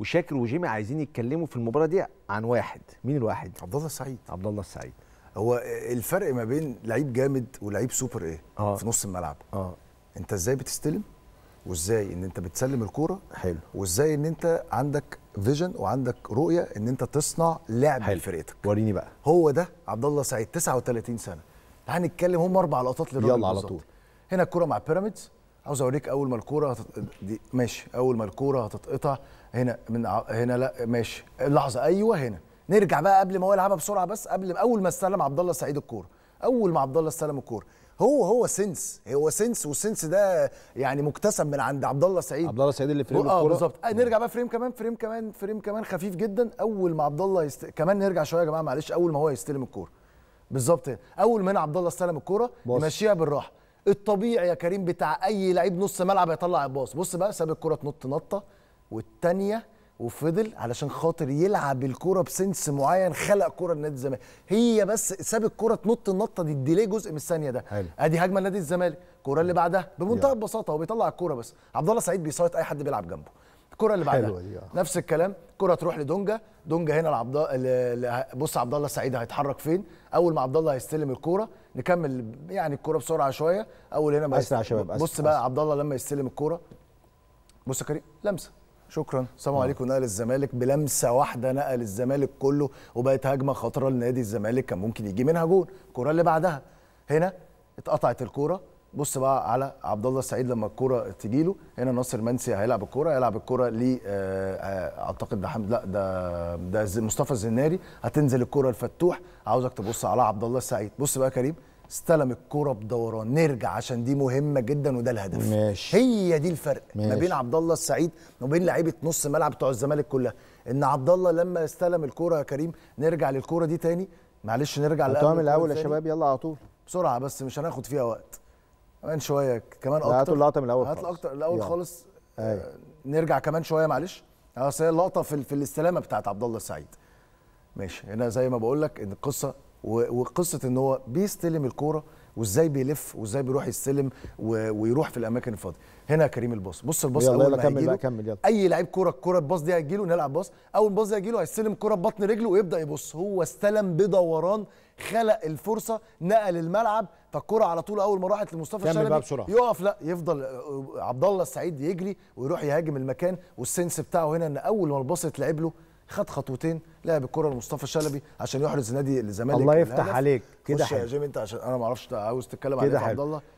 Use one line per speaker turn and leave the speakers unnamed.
وشاكر وجيمي عايزين يتكلموا في المباراه دي عن واحد مين الواحد عبد الله السعيد عبد الله السعيد هو الفرق ما بين لعيب جامد ولعيب سوبر ايه آه. في نص الملعب آه. انت ازاي بتستلم وازاي ان انت بتسلم الكوره حلو وازاي ان انت عندك فيجن وعندك رؤيه ان انت تصنع لعب لفرقتك وريني بقى هو ده عبد الله سعيد 39 سنه نتكلم هم اربع لقطات للراجل يلا على طول هنا الكوره مع بيراميدز عاوز اوريك اول ما الكوره هتط... دي ماشي اول ما الكوره هتتقطع هنا من ع... هنا لا ماشي لحظه ايوه هنا نرجع بقى قبل ما هو يلعبها بسرعه بس قبل اول ما استلم عبد الله سعيد الكوره اول ما عبد الله استلم الكوره هو هو سنس هو سنس والسنس ده يعني مكتسب من عند عبد الله سعيد عبد الله سعيد اللي فريم آه، الكوره اه بالظبط آه نرجع بقى فريم كمان فريم كمان فريم كمان خفيف جدا اول ما عبد الله يست... كمان نرجع شويه يا جماعه معلش اول ما هو يستلم الكوره بالظبط اول ما عبد الله استلم الكوره يمشيها بالراحه الطبيعي يا كريم بتاع اي لعيب نص ملعب هيطلع الباص بص بقى ساب الكره تنط نطه والثانيه وفضل علشان خاطر يلعب الكرة بسنس معين خلق كرة لنادي الزمالك هي بس ساب الكرة تنط النطة دي الديلي جزء من الثانية ده ادي هجمة لنادي الزمالك الكرة اللي بعدها بمنتهى البساطة هو بيطلع الكرة بس عبد الله سعيد بيصيط اي حد بيلعب جنبه الكره اللي بعدها آه. نفس الكلام كره تروح لدونجا دونجا هنا لعبد بص عبد الله السعيد هيتحرك فين اول ما عبد الله هيستلم الكوره نكمل يعني الكوره بسرعه شويه اول هنا بس اسرع شباب بص بقى عبد الله لما يستلم الكوره بص يا كريم لمسه شكرا السلام آه. عليكم نقل الزمالك بلمسه واحده نقل الزمالك كله وبقت هجمه خطره لنادي الزمالك كان ممكن يجي منها جول الكوره اللي بعدها هنا اتقطعت الكوره بص بقى على عبد الله السعيد لما الكوره تجي له هنا ناصر منسي هيلعب الكوره هيلعب الكوره ل آه، آه، اعتقد ده حمد لا ده ده مصطفى الزناري هتنزل الكوره لفتوح عاوزك تبص على عبد الله السعيد بص بقى كريم استلم الكوره بدوران نرجع عشان دي مهمه جدا وده الهدف ماشي. هي دي الفرق ماشي. ما بين عبد الله السعيد وما بين لعيبه نص ملعب بتوع الزمالك كلها ان عبد الله لما استلم الكوره يا كريم نرجع للكوره دي تاني معلش نرجع للاول الاول يا شباب يلا على طول بسرعه بس مش هناخد فيها وقت كمان شويه كمان اكتر هاتوا اللقطه من الاول هاتوا اكتر الاول خالص آه، أيوه. نرجع كمان شويه معلش آه، اصل هي اللقطه في, في الاستلامه بتاعت عبد الله السعيد ماشي هنا زي ما بقول لك ان القصه وقصه ان هو بيستلم الكوره وازاي بيلف وازاي بيروح يستلم ويروح في الاماكن الفاضيه هنا كريم الباص بص الباص يلا اول يلا كمل بقى كمل يلا اي لعيب كوره الكوره الباص دي هيجي له نلعب باص اول باص دي له هيستلم كوره ببطن رجله ويبدا يبص هو استلم بدوران خلق الفرصه نقل الملعب فالكره على طول اول ما راحت لمصطفى الشلبي يقف لا يفضل عبد الله السعيد يجري ويروح يهاجم المكان والسنس بتاعه هنا ان اول ما الباص اتلعب له خد خطوتين لعب الكره لمصطفى شلبي عشان يحرز نادي الزمالك الله يفتح عليك كده حلو يا جيم انت عشان انا ما اعرفش عاوز تتكلم على إيه، عبد الله